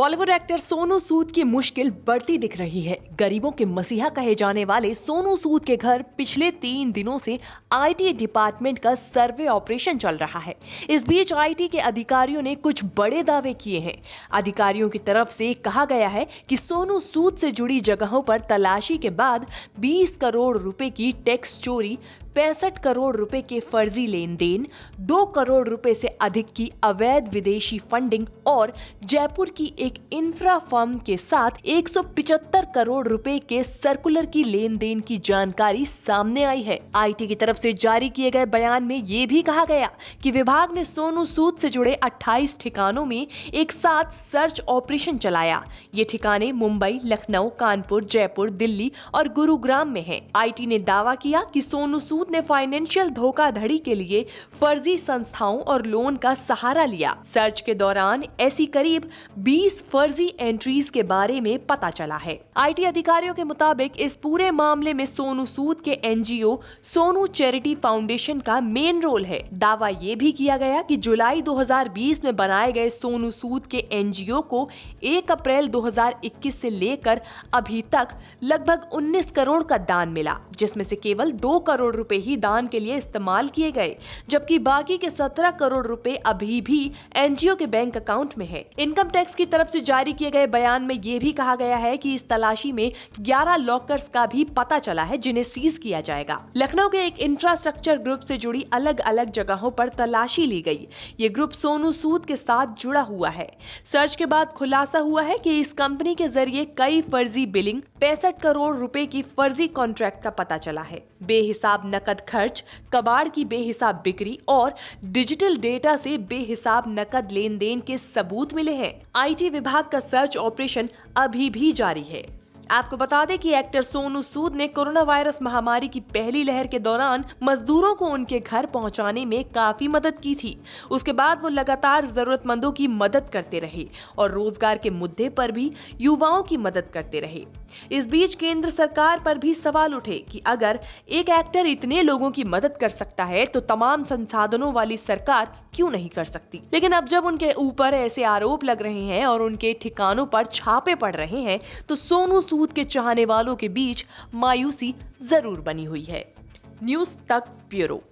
Bollywood actor Sonu सूद की मुश्किल बढ़ती दिख रही है गरीबों के मसीहा कहे जाने वाले सोनू सूद के घर पिछले तीन दिनों से आईटी डिपार्टमेंट का सर्वे ऑपरेशन चल रहा है इस बीच आईटी के अधिकारियों ने कुछ बड़े दावे किए हैं अधिकारियों की तरफ से कहा गया है कि सोनू सूद से जुड़ी जगहों पर तलाशी के बाद बीस करोड़ रुपए की टैक्स चोरी पैंसठ करोड़ रुपए के फर्जी लेन देन दो करोड़ रुपए से अधिक की अवैध विदेशी फंडिंग और जयपुर की एक इंफ्रा फर्म के साथ 175 करोड़ रुपए के सर्कुलर की लेन देन की जानकारी सामने आई है आईटी की तरफ से जारी किए गए बयान में ये भी कहा गया कि विभाग ने सोनू सूद से जुड़े 28 ठिकानों में एक साथ सर्च ऑपरेशन चलाया ये ठिकाने मुंबई लखनऊ कानपुर जयपुर दिल्ली और गुरुग्राम में है आई ने दावा किया कि सोनू सूद सूद ने फाइनेंशियल धोखाधड़ी के लिए फर्जी संस्थाओं और लोन का सहारा लिया सर्च के दौरान ऐसी करीब 20 फर्जी एंट्रीज के बारे में पता चला है आईटी अधिकारियों के मुताबिक इस पूरे मामले में सोनू सूद के एनजीओ सोनू चैरिटी फाउंडेशन का मेन रोल है दावा ये भी किया गया कि जुलाई 2020 में बनाए गए सोनू सूद के एनजीओ को 1 अप्रैल 2021 से लेकर अभी तक लगभग 19 करोड़ का दान मिला जिसमें से केवल दो करोड़ रुपए ही दान के लिए इस्तेमाल किए गए जबकि बाकी के सत्रह करोड़ रुपए अभी भी एनजीओ के बैंक अकाउंट में है इनकम टैक्स की तरफ से जारी किए गए बयान में ये भी कहा गया है कि इस तलाशी में ग्यारह लॉकर्स का भी पता चला है जिन्हें सीज किया जाएगा लखनऊ के एक इंफ्रास्ट्रक्चर ग्रुप से जुड़ी अलग अलग जगहों पर तलाशी ली गई ये ग्रुप सोनू सूद के साथ जुड़ा हुआ है सर्च के बाद खुलासा हुआ है कि इस कंपनी के जरिए कई फर्जी बिलिंग पैंसठ करोड़ रुपए की फर्जी कॉन्ट्रैक्ट का पता पता चला है बेहिसाब नकद खर्च कबाड़ की बेहिसाब बिक्री और डिजिटल डेटा से बेहिसाब नकद लेन देन के सबूत मिले हैं आईटी विभाग का सर्च ऑपरेशन अभी भी जारी है आपको बता दें कि एक्टर सोनू सूद ने कोरोना वायरस महामारी की पहली लहर के दौरान मजदूरों को उनके घर पहुंचाने में काफी मदद की थी उसके बाद वो लगातार जरूरतमंदों की मदद करते रहे और रोजगार के मुद्दे पर भी युवाओं की मदद करते रहे इस बीच केंद्र सरकार पर भी सवाल उठे कि अगर एक एक्टर इतने लोगों की मदद कर सकता है तो तमाम संसाधनों वाली सरकार क्यों नहीं कर सकती लेकिन अब जब उनके ऊपर ऐसे आरोप लग रहे हैं और उनके ठिकानों पर छापे पड़ रहे हैं तो सोनू सूद के चाहने वालों के बीच मायूसी जरूर बनी हुई है न्यूज तक ब्यूरो